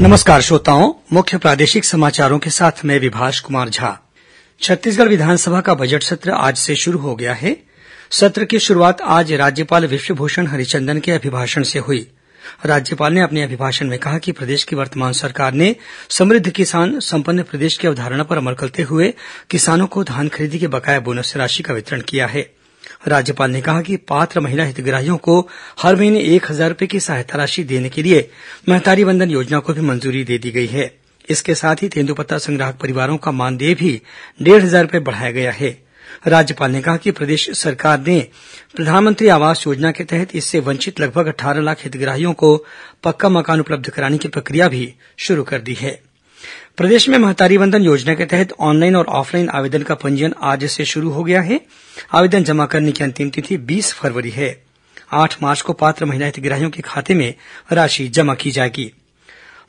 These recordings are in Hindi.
नमस्कार श्रोताओं मुख्य प्रादेशिक समाचारों के साथ मैं विभाष कुमार झा छत्तीसगढ़ विधानसभा का बजट सत्र आज से शुरू हो गया है सत्र की शुरूआत आज राज्यपाल विश्वभूषण हरिचंदन के अभिभाषण से हुई राज्यपाल ने अपने अभिभाषण में कहा कि प्रदेश की वर्तमान सरकार ने समृद्ध किसान संपन्न प्रदेश की अवधारणा पर अमल करते हुए किसानों को धान खरीदी के बकाया बोनस राशि का वितरण किया है राज्यपाल ने कहा कि पात्र महिला हितग्राहियों को हर महीने एक हजार रूपये की सहायता राशि देने के लिए महतारी वंदन योजना को भी मंजूरी दे दी गई है इसके साथ ही तेंदुपत्ता संग्राहक परिवारों का मानदेय भी डेढ़ हजार रूपये बढ़ाया गया है राज्यपाल ने कहा कि प्रदेश सरकार ने प्रधानमंत्री आवास योजना के तहत इससे वंचित लगभग अट्ठारह लाख हितग्राहियों को पक्का मकान उपलब्ध कराने की प्रक्रिया भी शुरू कर दी है प्रदेश में महतारी बंधन योजना के तहत ऑनलाइन और ऑफलाइन आवेदन का पंजीयन आज से शुरू हो गया है आवेदन जमा करने की अंतिम तिथि बीस फरवरी है आठ मार्च को पात्र महिला हितग्राहियों के खाते में राशि जमा की जाएगी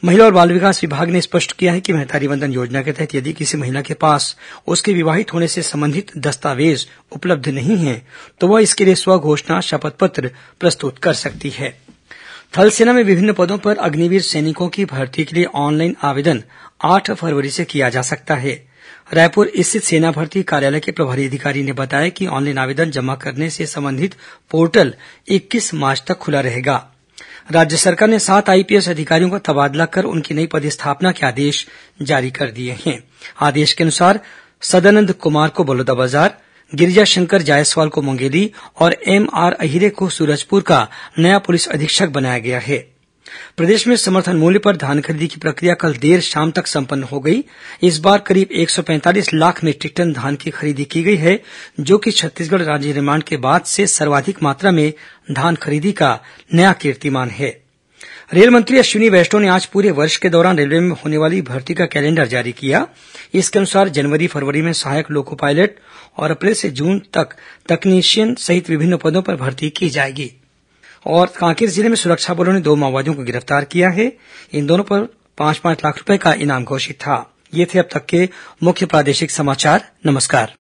महिला और बाल विकास विभाग ने स्पष्ट किया है कि महतारी बंधन योजना के तहत यदि किसी महिला के पास उसके विवाहित होने से संबंधित दस्तावेज उपलब्ध नहीं है तो वह इसके लिए स्व शपथ पत्र प्रस्तुत कर सकती है थल सेना में विभिन्न पदों पर अग्निवीर सैनिकों की भर्ती के लिए ऑनलाइन आवेदन आठ फरवरी से किया जा सकता है रायपुर स्थित सेना भर्ती कार्यालय के प्रभारी अधिकारी ने बताया कि ऑनलाइन आवेदन जमा करने से संबंधित पोर्टल इक्कीस मार्च तक खुला रहेगा राज्य सरकार ने सात आईपीएस अधिकारियों का तबादला कर उनकी नई पदस्थापना के आदेश जारी कर दिए हैं आदेश के अनुसार सदानंद कुमार को बलौदाबाजार गिरिजाशंकर जायसवाल को मुंगेली और एमआर अहिरे को सूरजपुर का नया पुलिस अधीक्षक बनाया गया है प्रदेश में समर्थन मूल्य पर धान खरीदी की प्रक्रिया कल देर शाम तक संपन्न हो गई इस बार करीब एक सौ पैंतालीस लाख मीट्रिक टन धान की खरीदी की गई है जो कि छत्तीसगढ़ राज्य निर्माण के बाद से सर्वाधिक मात्रा में धान खरीदी का नया कीर्तिमान है रेल मंत्री अश्विनी वैष्णव ने आज पूरे वर्ष के दौरान रेलवे में होने वाली भर्ती का कैलेंडर जारी किया इसके अनुसार जनवरी फरवरी में सहायक लोको पायलट और अप्रैल से जून तक तकनीशियन सहित विभिन्न पदों पर भर्ती की जाएगी और कांकेर जिले में सुरक्षा बलों ने दो माओवादियों को गिरफ्तार किया है इन दोनों पर पांच पांच लाख रूपये का इनाम घोषित था ये थे अब तक के मुख्य प्रादेशिक समाचार नमस्कार